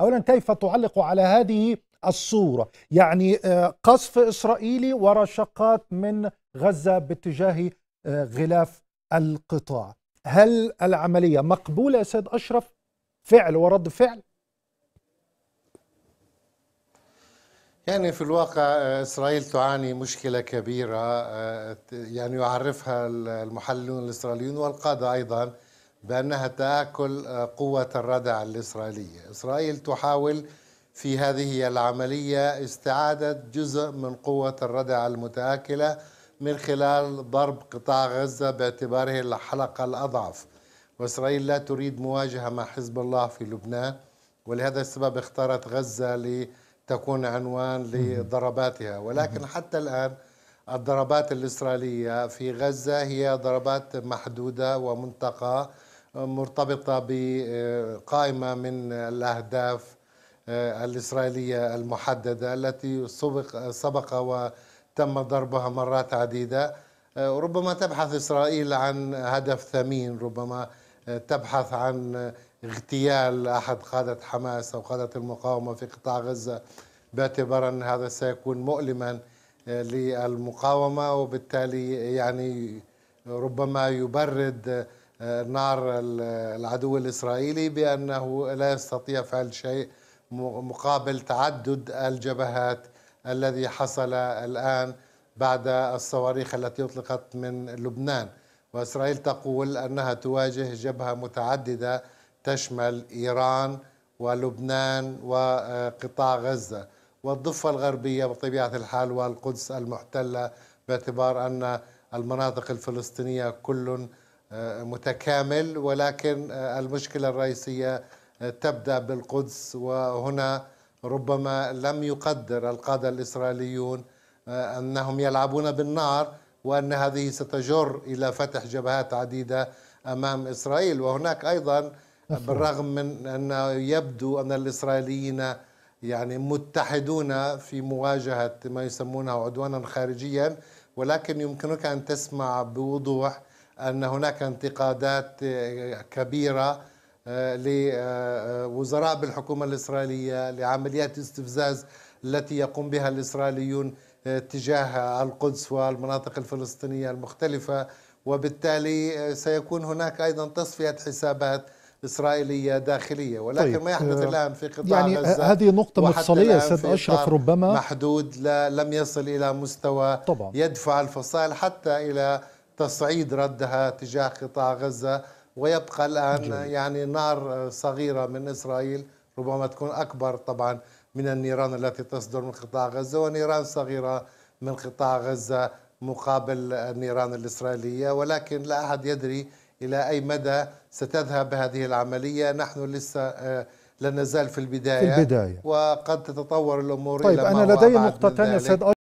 أولا كيف تعلق على هذه الصورة يعني آه، قصف إسرائيلي ورشقات من غزة باتجاه آه، غلاف القطاع هل العملية مقبولة يا سيد أشرف فعل ورد فعل يعني في الواقع آه، إسرائيل تعاني مشكلة كبيرة يعني يعرفها المحللون الإسرائيليون والقادة أيضاً بأنها تآكل آه، قوة الردع الإسرائيلية إسرائيل تحاول في هذه العملية استعادة جزء من قوة الردع المتآكلة من خلال ضرب قطاع غزة باعتباره الحلقة الأضعف وإسرائيل لا تريد مواجهة مع حزب الله في لبنان ولهذا السبب اختارت غزة لتكون عنوان لضرباتها ولكن حتى الآن الضربات الإسرائيلية في غزة هي ضربات محدودة ومنطقة مرتبطة بقائمة من الأهداف آه، الإسرائيلية المحددة التي سبق, سبق وتم ضربها مرات عديدة آه، ربما تبحث إسرائيل عن هدف ثمين ربما آه، تبحث عن اغتيال أحد قادة حماس أو قادة المقاومة في قطاع غزة باعتبار أن هذا سيكون مؤلما للمقاومة وبالتالي يعني ربما يبرد آه، نار العدو الإسرائيلي بأنه لا يستطيع فعل شيء مقابل تعدد الجبهات الذي حصل الآن بعد الصواريخ التي أطلقت من لبنان وإسرائيل تقول أنها تواجه جبهة متعددة تشمل إيران ولبنان وقطاع غزة والضفة الغربية بطبيعة الحال والقدس المحتلة باعتبار أن المناطق الفلسطينية كل متكامل ولكن المشكله الرئيسيه تبدا بالقدس وهنا ربما لم يقدر القاده الاسرائيليون انهم يلعبون بالنار وان هذه ستجر الى فتح جبهات عديده امام اسرائيل وهناك ايضا بالرغم من انه يبدو ان الاسرائيليين يعني متحدون في مواجهه ما يسمونه عدوانا خارجيا ولكن يمكنك ان تسمع بوضوح أن هناك انتقادات كبيرة آه، لوزراء بالحكومة الإسرائيلية لعمليات استفزاز التي يقوم بها الإسرائيليون آه، تجاه القدس والمناطق الفلسطينية المختلفة وبالتالي آه، سيكون هناك أيضا تصفية حسابات إسرائيلية داخلية ولكن طيب. ما يحدث الآن في قطاع يعني غزة هذه نقطة مفصلية سيد أشرف ربما محدود لم يصل إلى مستوى طبعا. يدفع الفصائل حتى إلى تصعيد ردها تجاه قطاع غزة ويبقى الآن يعني نار صغيرة من إسرائيل ربما تكون أكبر طبعا من النيران التي تصدر من قطاع غزة ونيران صغيرة من قطاع غزة مقابل النيران الإسرائيلية ولكن لا أحد يدري إلى أي مدى ستذهب هذه العملية نحن لسه آه، لا نزال في البداية, في البداية. وقد تتطور الأمور طيب إلى أنا لدي نقطتان يا سيد